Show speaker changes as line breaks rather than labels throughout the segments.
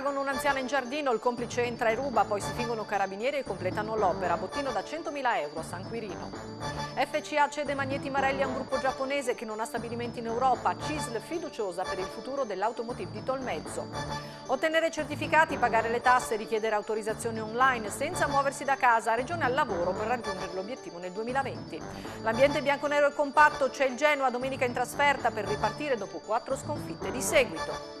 Traggono un'anziana in giardino, il complice entra e ruba, poi si fingono carabinieri e completano l'opera. Bottino da 100.000 euro, a San Quirino. FCA cede Magneti Marelli a un gruppo giapponese che non ha stabilimenti in Europa. CISL fiduciosa per il futuro dell'automotive di Tolmezzo. Ottenere certificati, pagare le tasse, richiedere autorizzazione online senza muoversi da casa, regione al lavoro per raggiungere l'obiettivo nel 2020. L'ambiente bianco-nero e compatto, c'è il Genoa domenica in trasferta per ripartire dopo quattro sconfitte di seguito.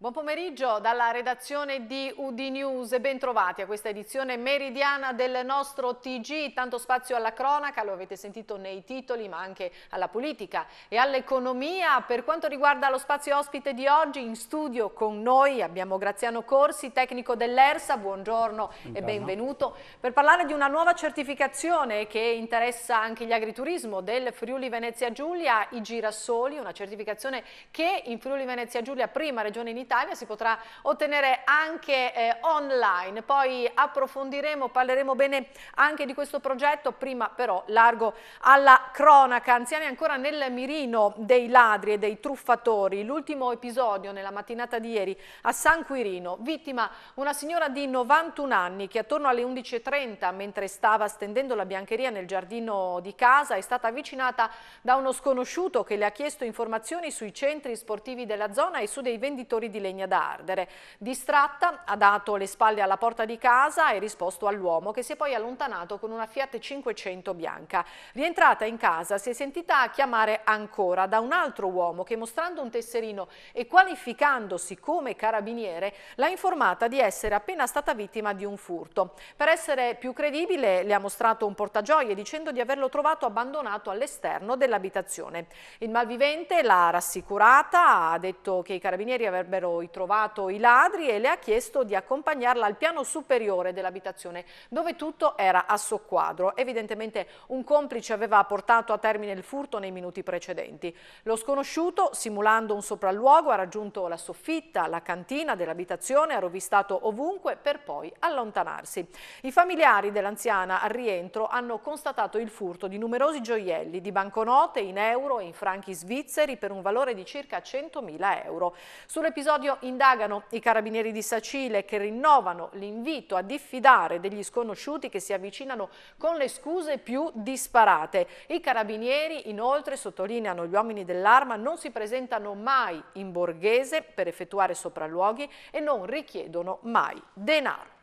Buon pomeriggio dalla redazione di UD News e bentrovati a questa edizione meridiana del nostro TG. Tanto spazio alla cronaca, lo avete sentito nei titoli, ma anche alla politica e all'economia. Per quanto riguarda lo spazio ospite di oggi, in studio con noi abbiamo Graziano Corsi, tecnico dell'ERSA. Buongiorno, Buongiorno. e benvenuto. Per parlare di una nuova certificazione che interessa anche gli agriturismo del Friuli Venezia Giulia, i girasoli, una certificazione che in Friuli Venezia Giulia, prima regione in Italia, Italia, si potrà ottenere anche eh, online. Poi approfondiremo, parleremo bene anche di questo progetto, prima però largo alla cronaca. Anziani ancora nel mirino dei ladri e dei truffatori. L'ultimo episodio nella mattinata di ieri a San Quirino, vittima una signora di 91 anni che attorno alle 11.30 mentre stava stendendo la biancheria nel giardino di casa è stata avvicinata da uno sconosciuto che le ha chiesto informazioni sui centri sportivi della zona e su dei venditori di legna da ardere. Distratta, ha dato le spalle alla porta di casa e risposto all'uomo che si è poi allontanato con una Fiat 500 bianca. Rientrata in casa si è sentita chiamare ancora da un altro uomo che mostrando un tesserino e qualificandosi come carabiniere l'ha informata di essere appena stata vittima di un furto. Per essere più credibile le ha mostrato un portagioie dicendo di averlo trovato abbandonato all'esterno dell'abitazione. Il malvivente l'ha rassicurata, ha detto che i carabinieri avrebbero avrebbero trovato i ladri e le ha chiesto di accompagnarla al piano superiore dell'abitazione dove tutto era a soqquadro. Evidentemente un complice aveva portato a termine il furto nei minuti precedenti. Lo sconosciuto, simulando un sopralluogo, ha raggiunto la soffitta, la cantina dell'abitazione, ha rovistato ovunque per poi allontanarsi. I familiari dell'anziana al rientro hanno constatato il furto di numerosi gioielli, di banconote in euro e in franchi svizzeri per un valore di circa 100.000 euro. Sull'episodio custodio indagano i carabinieri di Sacile che rinnovano l'invito a diffidare degli sconosciuti che si avvicinano con le scuse più disparate. I carabinieri inoltre, sottolineano gli uomini dell'arma, non si presentano mai in borghese per effettuare sopralluoghi e non richiedono mai denaro.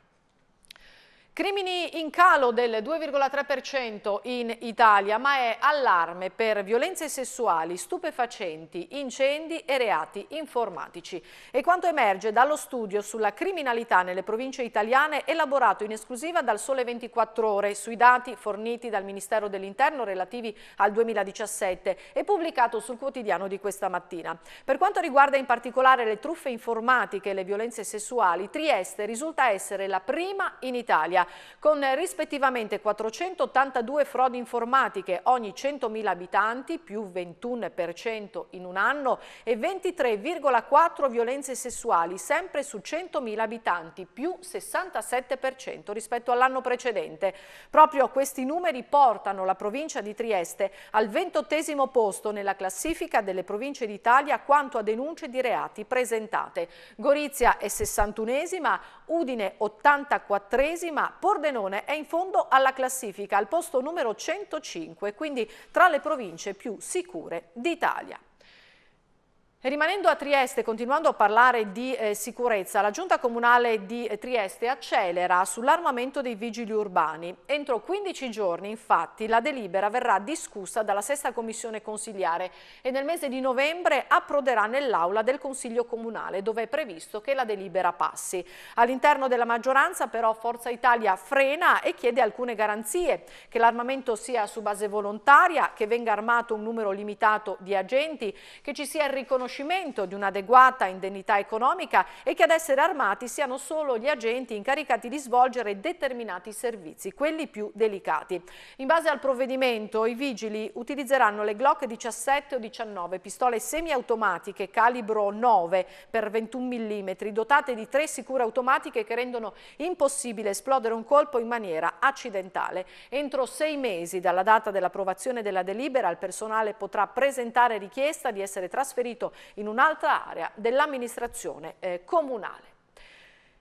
Crimini in calo del 2,3% in Italia, ma è allarme per violenze sessuali, stupefacenti, incendi e reati informatici. E quanto emerge dallo studio sulla criminalità nelle province italiane elaborato in esclusiva dal Sole 24 Ore sui dati forniti dal Ministero dell'Interno relativi al 2017 e pubblicato sul quotidiano di questa mattina. Per quanto riguarda in particolare le truffe informatiche e le violenze sessuali, Trieste risulta essere la prima in Italia con eh, rispettivamente 482 frodi informatiche ogni 100.000 abitanti, più 21% in un anno, e 23,4 violenze sessuali, sempre su 100.000 abitanti, più 67% rispetto all'anno precedente. Proprio questi numeri portano la provincia di Trieste al 28 posto nella classifica delle province d'Italia quanto a denunce di reati presentate. Gorizia è 61esima, Udine 84esima, Pordenone è in fondo alla classifica, al posto numero 105, quindi tra le province più sicure d'Italia. Rimanendo a Trieste, continuando a parlare di eh, sicurezza, la Giunta Comunale di eh, Trieste accelera sull'armamento dei vigili urbani. Entro 15 giorni, infatti, la delibera verrà discussa dalla sesta commissione consiliare e nel mese di novembre approderà nell'aula del Consiglio Comunale, dove è previsto che la delibera passi. All'interno della maggioranza, però, Forza Italia frena e chiede alcune garanzie, che l'armamento sia su base volontaria, che venga armato un numero limitato di agenti, che ci sia il riconoscimento riconoscimento di un'adeguata indennità economica e che ad essere armati siano solo gli agenti incaricati di svolgere determinati servizi, quelli più delicati. In base al provvedimento i vigili utilizzeranno le Glock 17 o 19, pistole semiautomatiche calibro 9 per 21 mm, dotate di tre sicure automatiche che rendono impossibile esplodere un colpo in maniera accidentale. Entro sei mesi dalla data dell'approvazione della delibera il personale potrà presentare richiesta di essere trasferito in un'altra area dell'amministrazione eh, comunale.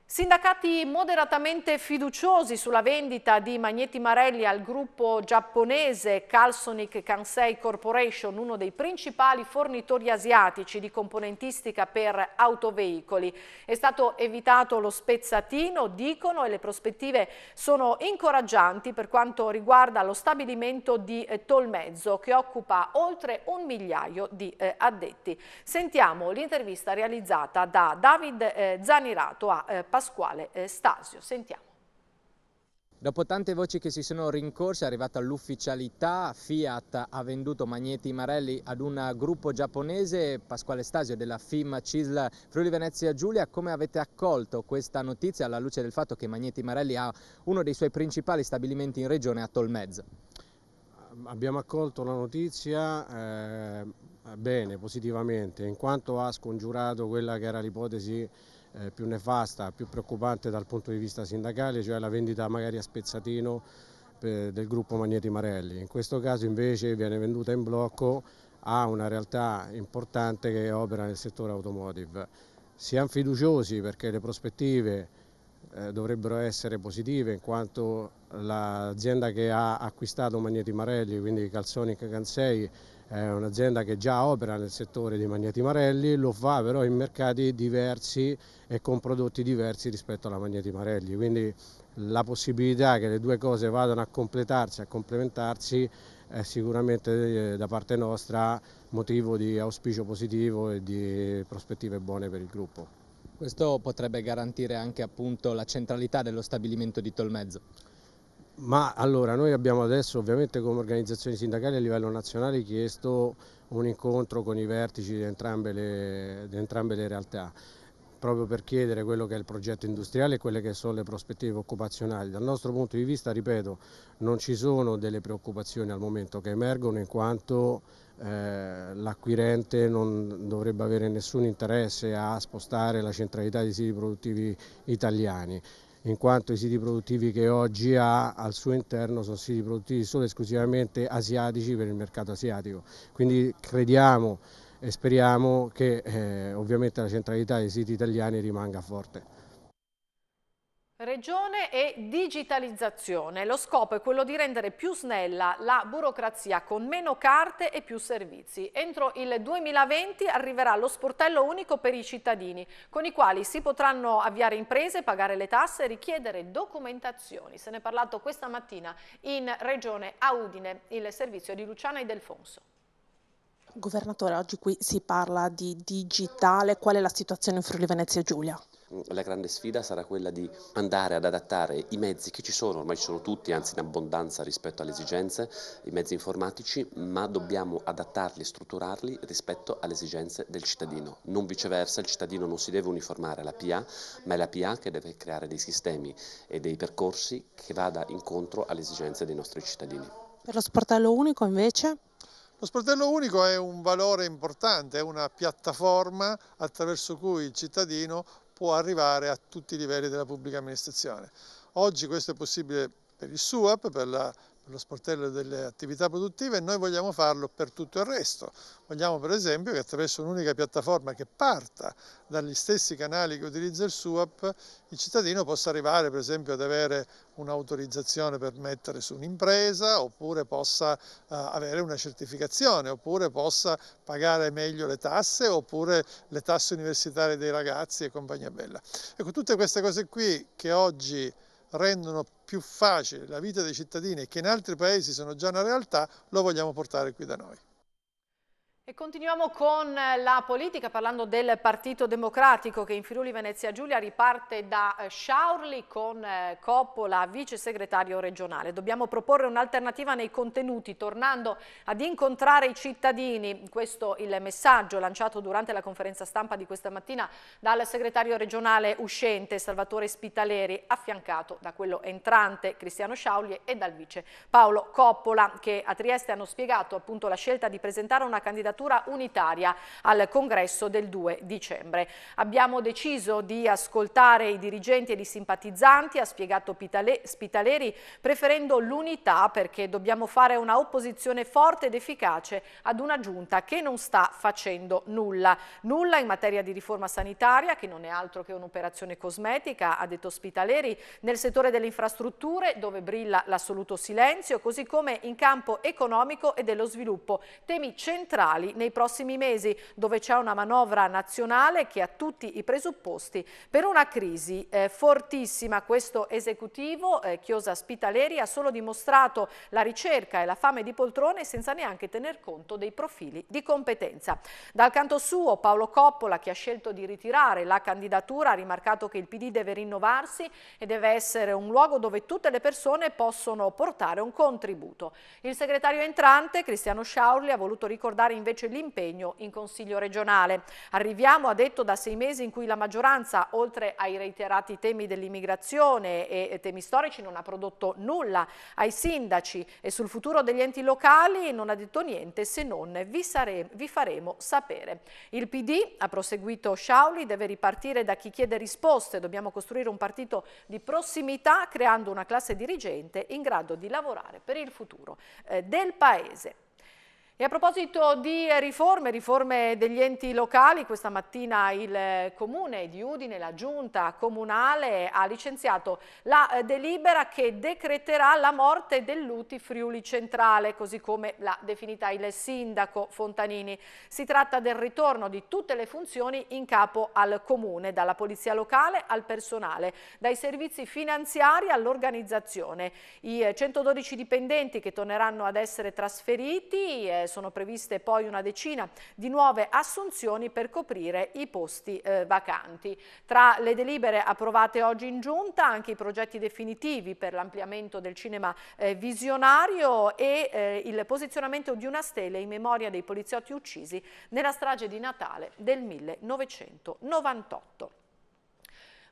Sindacati moderatamente fiduciosi sulla vendita di Magneti Marelli al gruppo giapponese Calsonic Kansei Corporation, uno dei principali fornitori asiatici di componentistica per autoveicoli. È stato evitato lo spezzatino, dicono, e le prospettive sono incoraggianti per quanto riguarda lo stabilimento di eh, Tolmezzo, che occupa oltre un migliaio di eh, addetti. Sentiamo l'intervista realizzata da David eh, Zanirato a Palermo. Pasquale eh, Stasio. Sentiamo.
Dopo tante voci che si sono rincorse è arrivata l'ufficialità, Fiat ha venduto Magneti Marelli ad un gruppo giapponese, Pasquale Stasio della FIM CISL Friuli Venezia Giulia, come avete accolto questa notizia alla luce del fatto che Magneti Marelli ha uno dei suoi principali stabilimenti in regione a Tolmezzo?
Abbiamo accolto la notizia eh, bene, positivamente, in quanto ha scongiurato quella che era l'ipotesi eh, più nefasta, più preoccupante dal punto di vista sindacale, cioè la vendita magari a spezzatino eh, del gruppo Magneti Marelli. In questo caso invece viene venduta in blocco a una realtà importante che opera nel settore automotive. Siamo fiduciosi perché le prospettive eh, dovrebbero essere positive in quanto l'azienda che ha acquistato Magneti Marelli, quindi Calzonic Cansei, è un'azienda che già opera nel settore dei magneti marelli, lo fa però in mercati diversi e con prodotti diversi rispetto alla magneti marelli, quindi la possibilità che le due cose vadano a completarsi, a complementarsi è sicuramente eh, da parte nostra motivo di auspicio positivo e di prospettive buone per il gruppo.
Questo potrebbe garantire anche appunto, la centralità dello stabilimento di Tolmezzo?
Ma allora noi abbiamo adesso ovviamente come organizzazioni sindacali a livello nazionale chiesto un incontro con i vertici di entrambe le, di entrambe le realtà proprio per chiedere quello che è il progetto industriale e quelle che sono le prospettive occupazionali. Dal nostro punto di vista, ripeto, non ci sono delle preoccupazioni al momento che emergono in quanto eh, l'acquirente non dovrebbe avere nessun interesse a spostare la centralità dei siti produttivi italiani in quanto i siti produttivi che oggi ha al suo interno sono siti produttivi solo e esclusivamente asiatici per il mercato asiatico. Quindi crediamo e speriamo che eh, ovviamente la centralità dei siti italiani rimanga forte.
Regione e digitalizzazione. Lo scopo è quello di rendere più snella la burocrazia con meno carte e più servizi. Entro il 2020 arriverà lo sportello unico per i cittadini, con i quali si potranno avviare imprese, pagare le tasse e richiedere documentazioni. Se ne è parlato questa mattina in Regione Audine, il servizio di Luciana e Delfonso. Governatore, oggi qui si parla di digitale, qual è la situazione in Friuli Venezia Giulia?
La grande sfida sarà quella di andare ad adattare i mezzi che ci sono, ormai ci sono tutti, anzi in abbondanza rispetto alle esigenze, i mezzi informatici, ma dobbiamo adattarli e strutturarli rispetto alle esigenze del cittadino. Non viceversa, il cittadino non si deve uniformare alla PA, ma è la PA che deve creare dei sistemi e dei percorsi che vada incontro alle esigenze dei nostri cittadini. Per lo sportello unico
invece? Lo sportello unico è un valore importante, è una piattaforma attraverso cui il cittadino può arrivare a tutti i livelli della pubblica amministrazione. Oggi questo è possibile per il SUAP, per la lo sportello delle attività produttive e noi vogliamo farlo per tutto il resto. Vogliamo per esempio che attraverso un'unica piattaforma che parta dagli stessi canali che utilizza il SUAP il cittadino possa arrivare per esempio ad avere un'autorizzazione per mettere su un'impresa oppure possa uh, avere una certificazione oppure possa pagare meglio le tasse oppure le tasse universitarie dei ragazzi e compagnia bella. Ecco, tutte queste cose qui che oggi rendono più facile la vita dei cittadini e che in altri paesi sono già una realtà, lo vogliamo portare qui da noi.
E continuiamo con eh, la politica parlando del Partito Democratico che in Friuli Venezia Giulia riparte da eh, Sciaurli con eh, Coppola, vice segretario regionale. Dobbiamo proporre un'alternativa nei contenuti, tornando ad incontrare i cittadini. Questo il messaggio lanciato durante la conferenza stampa di questa mattina dal segretario regionale uscente Salvatore Spitaleri, affiancato da quello entrante Cristiano Sciaurli e dal vice Paolo Coppola, che a Trieste hanno spiegato appunto la scelta di presentare una candidatura candidatura unitaria al congresso del 2 dicembre. Abbiamo deciso di ascoltare i dirigenti e i simpatizzanti, ha spiegato Pitale, Spitaleri, preferendo l'unità perché dobbiamo fare una opposizione forte ed efficace ad una giunta che non sta facendo nulla. Nulla in materia di riforma sanitaria, che non è altro che un'operazione cosmetica, ha detto Spitaleri, nel settore delle infrastrutture, dove brilla l'assoluto silenzio, così come in campo economico e dello sviluppo, temi centrali regionali nei prossimi mesi, dove c'è una manovra nazionale che ha tutti i presupposti per una crisi eh, fortissima. Questo esecutivo, eh, Chiosa Spitaleri, ha solo dimostrato la ricerca e la fame di poltrone senza neanche tener conto dei profili di competenza. Dal canto suo, Paolo Coppola, che ha scelto di ritirare la candidatura, ha rimarcato che il PD deve rinnovarsi e deve essere un luogo dove tutte le persone possono portare un contributo. Il segretario entrante, Cristiano Sciaurli, ha voluto ricordare invece invece l'impegno in Consiglio regionale. Arriviamo, ha detto, da sei mesi in cui la maggioranza, oltre ai reiterati temi dell'immigrazione e temi storici, non ha prodotto nulla ai sindaci e sul futuro degli enti locali non ha detto niente se non vi, sare, vi faremo sapere. Il PD, ha proseguito Sciauli, deve ripartire da chi chiede risposte, dobbiamo costruire un partito di prossimità creando una classe dirigente in grado di lavorare per il futuro eh, del Paese. E a proposito di riforme, riforme degli enti locali, questa mattina il eh, comune di Udine, la giunta comunale, ha licenziato la eh, delibera che decreterà la morte dell'Uti Friuli Centrale, così come l'ha definita il sindaco Fontanini. Si tratta del ritorno di tutte le funzioni in capo al comune, dalla polizia locale al personale, dai servizi finanziari all'organizzazione. I 112 eh, dipendenti che torneranno ad essere trasferiti sono previste poi una decina di nuove assunzioni per coprire i posti eh, vacanti. Tra le delibere approvate oggi in giunta anche i progetti definitivi per l'ampliamento del cinema eh, visionario e eh, il posizionamento di una stele in memoria dei poliziotti uccisi nella strage di Natale del 1998.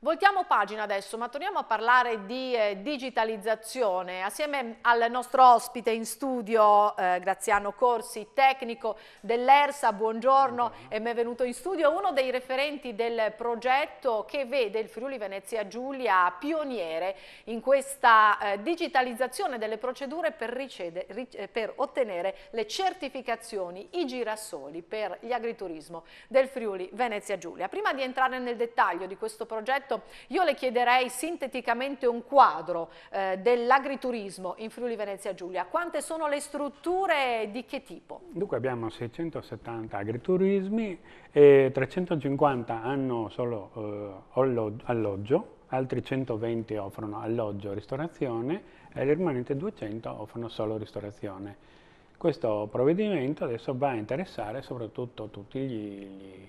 Voltiamo pagina adesso, ma torniamo a parlare di eh, digitalizzazione. Assieme al nostro ospite in studio, eh, Graziano Corsi, tecnico dell'ERSA, buongiorno, e benvenuto in studio uno dei referenti del progetto che vede il Friuli Venezia Giulia pioniere in questa eh, digitalizzazione delle procedure per, ricede, ric eh, per ottenere le certificazioni, i girasoli per gli agriturismo del Friuli Venezia Giulia. Prima di entrare nel dettaglio di questo progetto, Roberto, io le chiederei sinteticamente un quadro eh, dell'agriturismo in Friuli Venezia Giulia. Quante sono le strutture e di che tipo?
Dunque abbiamo 670 agriturismi e 350 hanno solo eh, alloggio, altri 120 offrono alloggio e ristorazione e le rimanenti 200 offrono solo ristorazione. Questo provvedimento adesso va a interessare soprattutto tutti gli, gli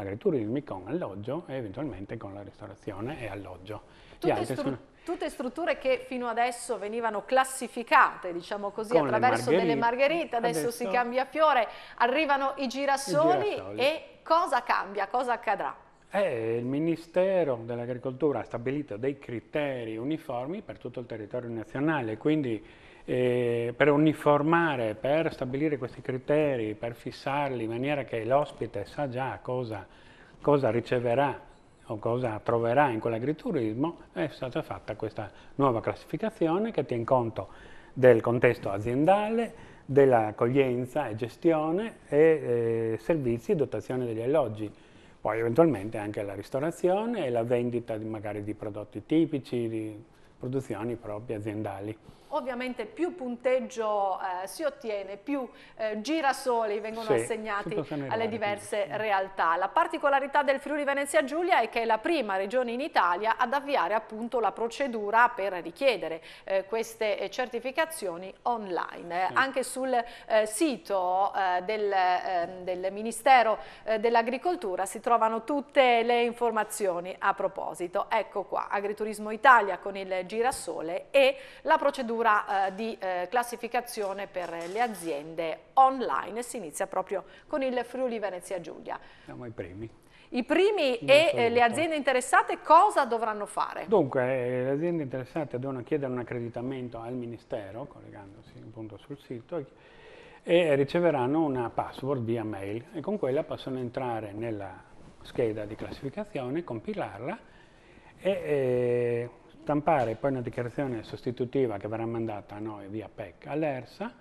agriturismi con alloggio e eventualmente con la ristorazione e alloggio. Tutte, stru sono...
tutte strutture che fino adesso venivano classificate, diciamo così, con attraverso margherite, delle margherite, adesso, adesso, si cambia fiore, arrivano i girasoli, i girasoli. e cosa cambia, cosa accadrà?
Eh, il Ministero dell'Agricoltura ha stabilito dei criteri uniformi per tutto il territorio nazionale, quindi eh, per uniformare, per stabilire questi criteri, per fissarli in maniera che l'ospite sa già cosa, cosa riceverà o cosa troverà in quell'agriturismo, è stata fatta questa nuova classificazione che tiene conto del contesto aziendale, dell'accoglienza e gestione e eh, servizi e dotazione degli alloggi. Poi eventualmente anche la ristorazione e la vendita di, magari di prodotti tipici, di produzioni proprie aziendali
ovviamente più punteggio eh, si ottiene, più eh, girasoli vengono sì, assegnati alle diverse quindi. realtà. La particolarità del Friuli Venezia Giulia è che è la prima regione in Italia ad avviare appunto la procedura per richiedere eh, queste eh, certificazioni online. Sì. Anche sul eh, sito eh, del, ehm, del, Ministero dell'Agricoltura si trovano tutte le informazioni a proposito. Ecco qua, Agriturismo Italia con il girasole e la procedura procedura eh, di eh, classificazione per le aziende online si inizia proprio con il Friuli Venezia Giulia.
Siamo i primi.
I primi e eh, le aziende interessate cosa dovranno fare?
Dunque, eh, le aziende interessate devono chiedere un accreditamento al Ministero, collegandosi appunto sul sito, e riceveranno una password via mail e con quella possono entrare nella scheda di classificazione, compilarla e, e eh, stampare poi una dichiarazione sostitutiva che verrà mandata a noi via PEC all'ERSA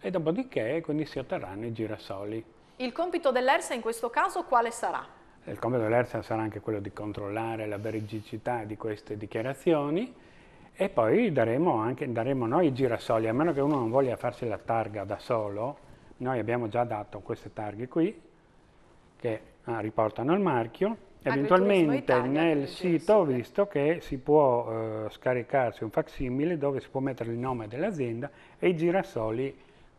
e dopodiché quindi si otterranno i girasoli.
Il compito dell'ERSA in questo caso quale sarà?
Il compito dell'ERSA sarà anche quello di controllare la verigicità di queste dichiarazioni e poi daremo, anche, daremo noi i girasoli, a meno che uno non voglia farsi la targa da solo, noi abbiamo già dato queste targhe qui che ah, riportano il marchio eventualmente nel sito ho visto che si può eh, scaricarsi un facsimile dove si può mettere il nome dell'azienda e i girasoli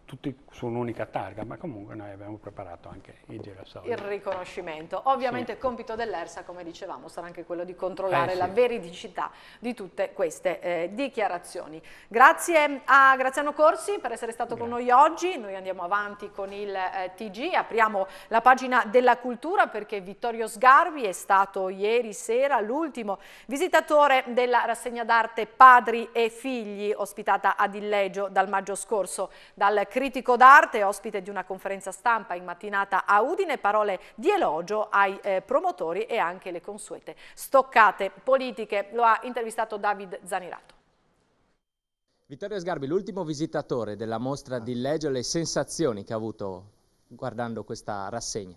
tutti su un'unica targa, ma comunque noi abbiamo preparato anche i girasoli. Il
riconoscimento. Ovviamente sì. il compito dell'ERSA, come dicevamo, sarà anche quello di controllare eh, la veridicità di tutte queste eh, dichiarazioni. Grazie a Graziano Corsi per essere stato Grazie. con noi oggi, noi andiamo avanti con il eh, TG, apriamo la pagina della cultura perché Vittorio Sgarbi è stato ieri sera l'ultimo visitatore della rassegna d'arte Padri e Figli, ospitata a Dilleggio dal maggio scorso dal critico d'arte, ospite di una conferenza stampa in mattinata a Udine, parole di elogio ai eh, promotori e anche le consuete stoccate politiche. Lo ha intervistato David Zanirato.
Vittorio Sgarbi, l'ultimo visitatore della mostra di Leggio, le sensazioni che ha avuto guardando questa rassegna?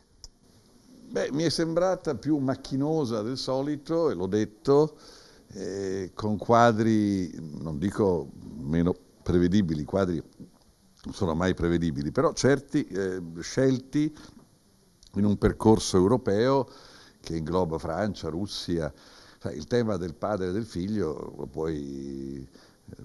Beh, mi è sembrata più macchinosa del solito, e l'ho detto, eh, con quadri, non dico meno prevedibili, quadri non sono mai prevedibili, però certi eh, scelti in un percorso europeo che ingloba Francia, Russia. Il tema del padre e del figlio lo puoi eh,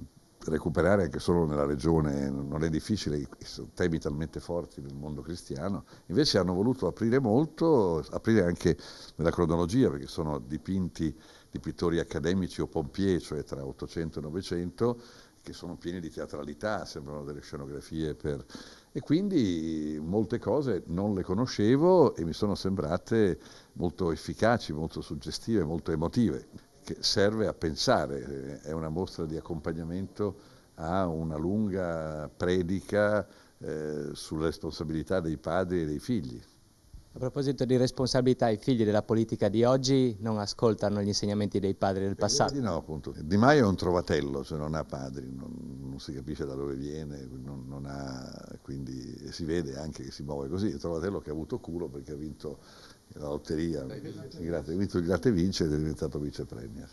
recuperare anche solo nella regione, non è difficile, sono temi talmente forti nel mondo cristiano. Invece hanno voluto aprire molto, aprire anche nella cronologia, perché sono dipinti di pittori accademici o pompieri, cioè tra 800 e 900, che sono piene di teatralità, sembrano delle scenografie per... E quindi molte cose non le conoscevo e mi sono sembrate molto efficaci, molto suggestive, molto emotive, che serve a pensare, eh, è una mostra di accompagnamento a una lunga predica eh, sulla responsabilità dei padri e dei figli. A proposito di responsabilità, i figli della
politica di oggi non ascoltano gli insegnamenti dei padri del eh, passato? Eh, no, appunto.
Di Maio è un trovatello, cioè non ha padri, non, non si capisce da dove viene, non, non ha, quindi si vede anche che si muove così. È un trovatello che ha avuto culo perché ha vinto la lotteria, ha vinto il gratte vince ed è diventato vice premier.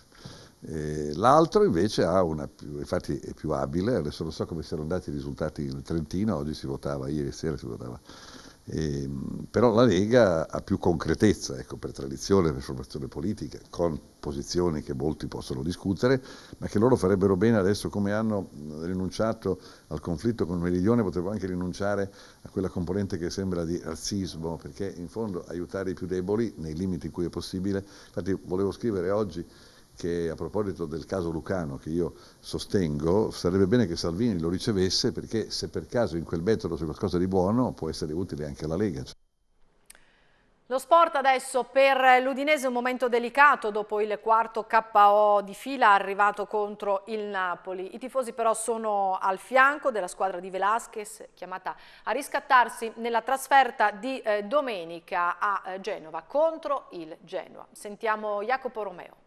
L'altro invece ha una, infatti è più abile, adesso non so come siano andati i risultati in Trentino, oggi si votava, ieri sera si votava e, ehm, però la Lega ha più concretezza, ecco, per tradizione, per formazione politica, con posizioni che molti possono discutere, ma che loro farebbero bene adesso come hanno rinunciato al conflitto con Meridione, potrebbero anche rinunciare a quella componente che sembra di razzismo, perché in fondo aiutare i più deboli nei limiti in cui è possibile. Infatti volevo scrivere oggi che a proposito del caso Lucano che io sostengo, sarebbe bene che Salvini lo ricevesse perché se per caso in quel metodo c'è qualcosa di buono può essere utile anche alla Lega.
Lo sport adesso per l'Udinese è un momento delicato dopo il quarto KO di fila arrivato contro il Napoli. I tifosi però sono al fianco della squadra di Velasquez chiamata a riscattarsi nella trasferta di eh, domenica a eh, Genova contro il Genoa. Sentiamo Jacopo Romeo.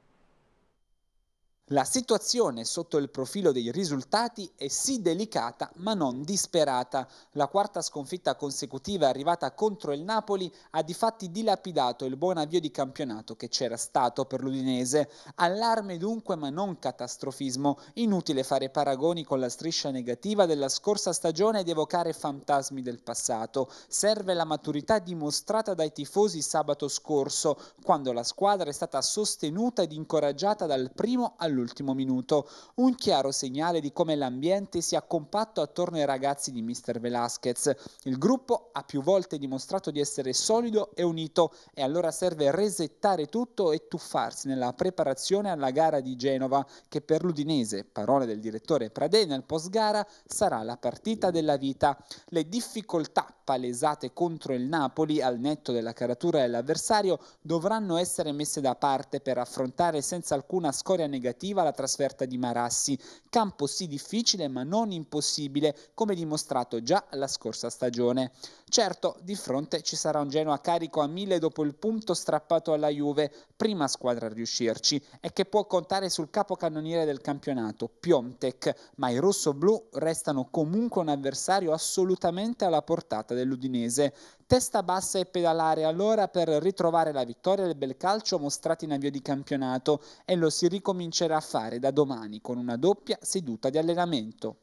La situazione sotto il profilo dei risultati è sì delicata ma non disperata. La quarta sconfitta consecutiva arrivata contro il Napoli ha di fatti dilapidato il buon avvio di campionato che c'era stato per l'Udinese. Allarme dunque ma non catastrofismo. Inutile fare paragoni con la striscia negativa della scorsa stagione ed evocare fantasmi del passato. Serve la maturità dimostrata dai tifosi sabato scorso, quando la squadra è stata sostenuta ed incoraggiata dal primo all'ultimo all'ultimo minuto, un chiaro segnale di come l'ambiente sia compatto attorno ai ragazzi di Mr. Velasquez. Il gruppo ha più volte dimostrato di essere solido e unito e allora serve resettare tutto e tuffarsi nella preparazione alla gara di Genova che per l'Udinese, parole del direttore Prade nel post gara, sarà la partita della vita. Le difficoltà palesate contro il Napoli al netto della caratura dell'avversario dovranno essere messe da parte per affrontare senza alcuna scoria negativa la trasferta di Marassi, campo sì difficile ma non impossibile come dimostrato già la scorsa stagione. Certo, di fronte ci sarà un Genoa carico a mille dopo il punto strappato alla Juve, prima squadra a riuscirci, e che può contare sul capocannoniere del campionato, Piontek, ma i rossoblù restano comunque un avversario assolutamente alla portata dell'Udinese, testa bassa e pedalare allora per ritrovare la vittoria del bel calcio mostrata in avvio di campionato e lo si ricomincerà a fare da domani con una doppia seduta di allenamento.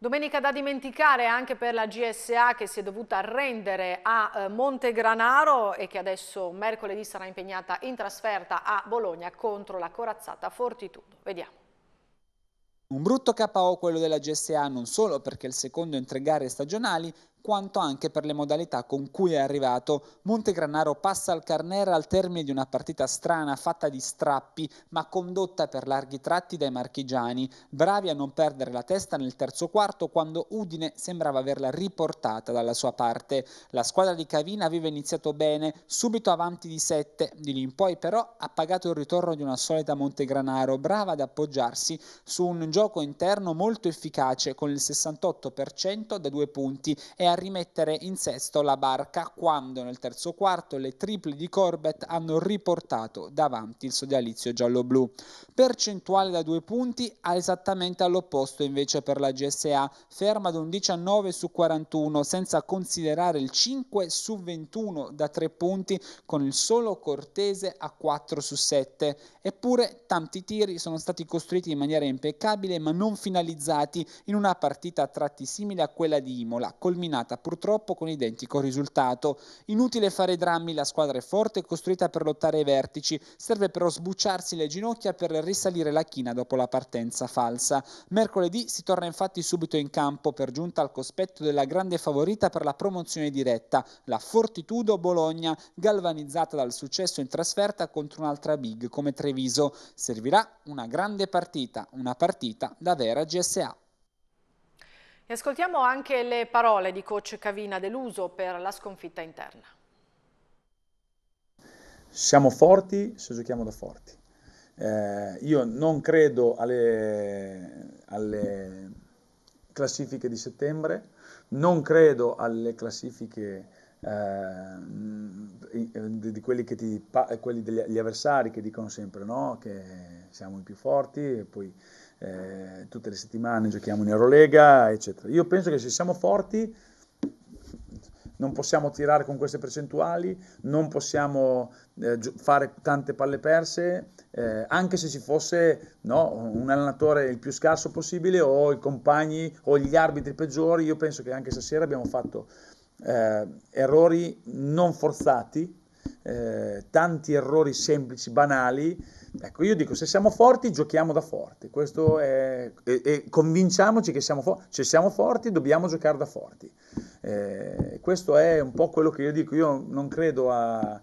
Domenica da dimenticare anche per la GSA che si è dovuta arrendere a eh, Montegranaro e che adesso mercoledì sarà impegnata in trasferta a Bologna contro la corazzata Fortitudo. Vediamo.
Un brutto KO quello della GSA non solo perché il secondo in tre gare stagionali, quanto anche per le modalità con cui è arrivato. Montegranaro passa al Carnera al termine di una partita strana fatta di strappi, ma condotta per larghi tratti dai marchigiani, bravi a non perdere la testa nel terzo quarto quando Udine sembrava averla riportata dalla sua parte. La squadra di Cavina aveva iniziato bene, subito avanti di 7, di lì in poi però ha pagato il ritorno di una solita Montegranaro, brava ad appoggiarsi su un gioco interno molto efficace con il 68% da due punti e ha rimettere in sesto la barca quando nel terzo quarto le triple di Corbett hanno riportato davanti il sodalizio giallo-blu. Percentuale da due punti esattamente all'opposto invece per la GSA, ferma ad un 19 su 41 senza considerare il 5 su 21 da tre punti con il solo Cortese a 4 su 7. Eppure tanti tiri sono stati costruiti in maniera impeccabile ma non finalizzati in una partita a tratti simile a quella di Imola, culminata terminata purtroppo con identico risultato. Inutile fare drammi, la squadra è forte e costruita per lottare ai vertici, serve però sbucciarsi le ginocchia per risalire la china dopo la partenza falsa. Mercoledì si torna infatti subito in campo, per giunta al cospetto della grande favorita per la promozione diretta, la Fortitudo Bologna, galvanizzata dal successo in trasferta contro un'altra big come Treviso. Servirà una grande partita, una partita da vera GSA.
E ascoltiamo anche le parole di coach Cavina deluso per la sconfitta interna.
Siamo forti se giochiamo da forti. Eh, io non credo alle, alle, classifiche di settembre, non credo alle classifiche eh, di quelli, che ti, quelli degli avversari che dicono sempre no, che siamo i più forti e poi eh, tutte le settimane giochiamo in Eurolega, eccetera. Io penso che se siamo forti non possiamo tirare con queste percentuali, non possiamo eh, fare tante palle perse, eh, anche se ci fosse no, un allenatore il più scarso possibile o i compagni o gli arbitri peggiori, io penso che anche stasera abbiamo fatto eh, errori non forzati, eh, tanti errori semplici, banali, Ecco, io dico, se siamo forti, giochiamo da forti. Questo è, e, e convinciamoci che siamo forti. Se siamo forti, dobbiamo giocare da forti. Eh, questo è un po' quello che io dico. Io non credo a,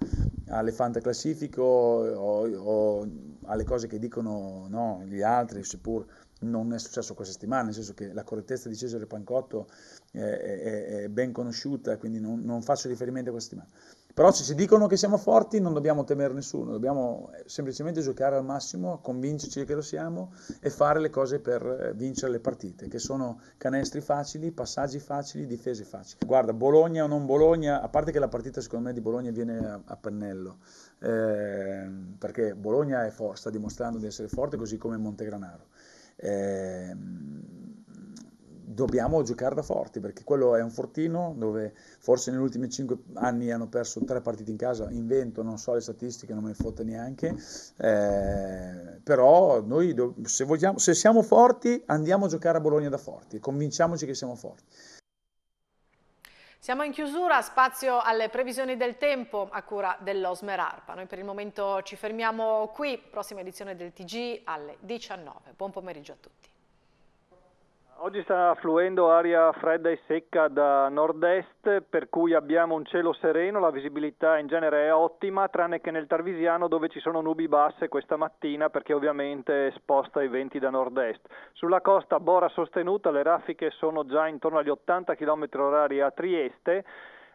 alle fantaclassifico o, o alle cose che dicono no, gli altri, seppur non è successo questa settimana, nel senso che la correttezza di Cesare Pancotto è, è, è ben conosciuta, quindi non, non faccio riferimento a questa settimana. Però se ci dicono che siamo forti non dobbiamo temere nessuno, dobbiamo eh, semplicemente giocare al massimo, convincerci che lo siamo e fare le cose per eh, vincere le partite, che sono canestri facili, passaggi facili, difese facili. Guarda, Bologna o non Bologna, a parte che la partita secondo me di Bologna viene a, pennello, eh, perché Bologna for- sta dimostrando di essere forte così come Montegranaro. Eh, dobbiamo giocare da forti perché quello è un fortino dove forse negli ultimi 5 anni hanno perso 3 partite in casa, invento, non so le statistiche, non me ne fotte neanche, eh, però noi do- se, vogliamo, se siamo forti andiamo a giocare a Bologna da forti, convinciamoci che siamo forti.
Siamo in chiusura, spazio alle previsioni del tempo a cura dell'Osmer Arpa. Noi per il momento ci fermiamo qui, prossima edizione del TG alle 19. Buon pomeriggio a tutti.
Oggi sta affluendo aria fredda e secca da nord-est, per cui abbiamo un cielo sereno, la visibilità in genere è ottima, tranne che nel Tarvisiano dove ci sono nubi basse questa mattina perché ovviamente sposta i venti da nord-est. Sulla costa bora sostenuta, le raffiche sono già intorno agli 80 km orari a Trieste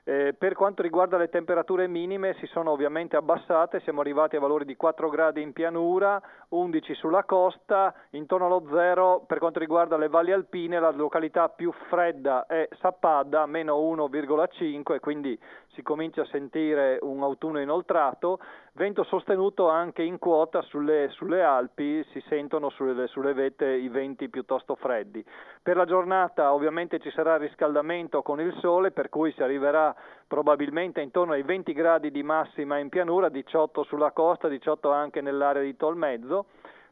eh, per quanto riguarda le temperature minime si sono ovviamente abbassate, siamo arrivati a valori di 4 gradi in pianura, 11 sulla costa, intorno allo zero per quanto riguarda le valli alpine la località più fredda è Sappada, meno 1,5 quindi si comincia a sentire un autunno inoltrato, Vento sostenuto anche in quota sulle, sulle Alpi, si sentono sulle, sulle, vette i venti piuttosto freddi. Per la giornata ovviamente ci sarà riscaldamento con il sole, per cui si arriverà probabilmente intorno ai 20 gradi di massima in pianura, 18 sulla costa, 18 anche nell'area di Tolmezzo.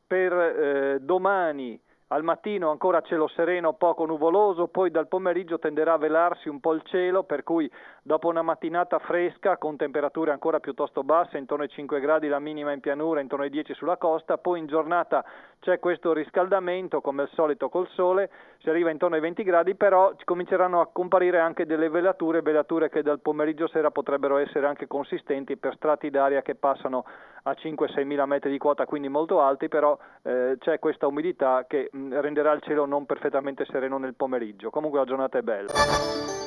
Per eh, domani al mattino ancora cielo sereno, poco nuvoloso, poi dal pomeriggio tenderà a velarsi un po' il cielo, per cui dopo una mattinata fresca con temperature ancora piuttosto basse, intorno ai 5 gradi la minima in pianura, intorno ai 10 sulla costa, poi in giornata c'è questo riscaldamento come al solito col sole, si arriva intorno ai 20 gradi, però cominceranno a comparire anche delle velature, velature che dal pomeriggio sera potrebbero essere anche consistenti per strati d'aria che passano a 5-6 mila metri di quota, quindi molto alti, però eh, c'è questa umidità che mh, mm, renderà il cielo non perfettamente sereno nel pomeriggio. Comunque la giornata è bella.